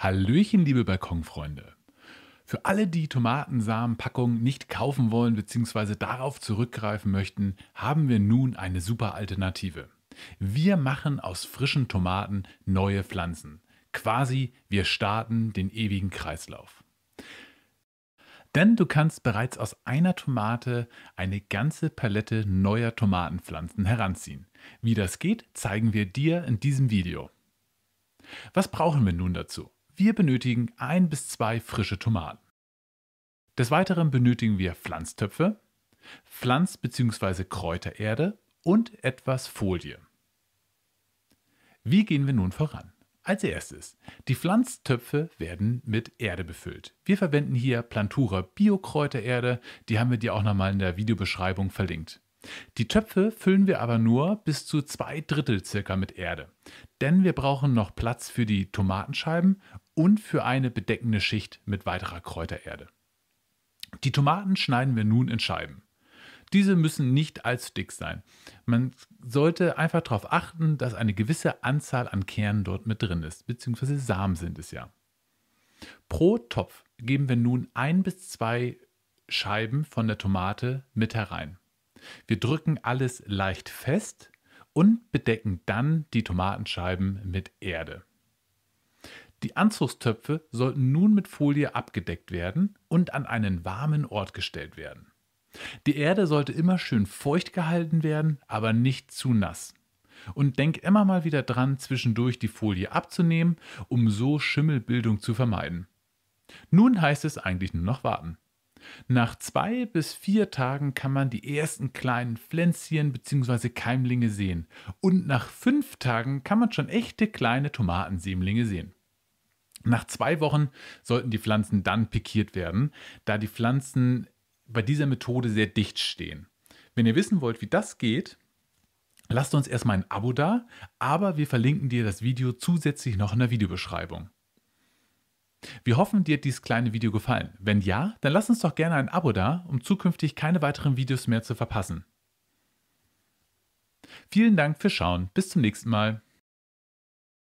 Hallöchen, liebe Balkonfreunde. Für alle, die Tomatensamenpackungen nicht kaufen wollen bzw. darauf zurückgreifen möchten, haben wir nun eine super Alternative. Wir machen aus frischen Tomaten neue Pflanzen. Quasi, wir starten den ewigen Kreislauf. Denn du kannst bereits aus einer Tomate eine ganze Palette neuer Tomatenpflanzen heranziehen. Wie das geht, zeigen wir dir in diesem Video. Was brauchen wir nun dazu? Wir benötigen ein bis zwei frische Tomaten. Des Weiteren benötigen wir Pflanztöpfe, Pflanz- bzw. Kräutererde und etwas Folie. Wie gehen wir nun voran? Als erstes, die Pflanztöpfe werden mit Erde befüllt. Wir verwenden hier Plantura Biokräutererde, die haben wir dir auch nochmal in der Videobeschreibung verlinkt. Die Töpfe füllen wir aber nur bis zu zwei Drittel circa mit Erde, denn wir brauchen noch Platz für die Tomatenscheiben und für eine bedeckende Schicht mit weiterer Kräutererde. Die Tomaten schneiden wir nun in Scheiben. Diese müssen nicht allzu dick sein. Man sollte einfach darauf achten, dass eine gewisse Anzahl an Kernen dort mit drin ist, beziehungsweise Samen sind es ja. Pro Topf geben wir nun ein bis zwei Scheiben von der Tomate mit herein. Wir drücken alles leicht fest und bedecken dann die Tomatenscheiben mit Erde. Die Anzugstöpfe sollten nun mit Folie abgedeckt werden und an einen warmen Ort gestellt werden. Die Erde sollte immer schön feucht gehalten werden, aber nicht zu nass. Und denk immer mal wieder dran, zwischendurch die Folie abzunehmen, um so Schimmelbildung zu vermeiden. Nun heißt es eigentlich nur noch warten. Nach zwei bis vier Tagen kann man die ersten kleinen Pflänzchen bzw. Keimlinge sehen. Und nach fünf Tagen kann man schon echte kleine Tomatensämlinge sehen. Nach zwei Wochen sollten die Pflanzen dann pikiert werden, da die Pflanzen bei dieser Methode sehr dicht stehen. Wenn ihr wissen wollt, wie das geht, lasst uns erstmal ein Abo da, aber wir verlinken dir das Video zusätzlich noch in der Videobeschreibung. Wir hoffen, dir hat dieses kleine Video gefallen. Wenn ja, dann lass uns doch gerne ein Abo da, um zukünftig keine weiteren Videos mehr zu verpassen. Vielen Dank fürs Schauen. Bis zum nächsten Mal.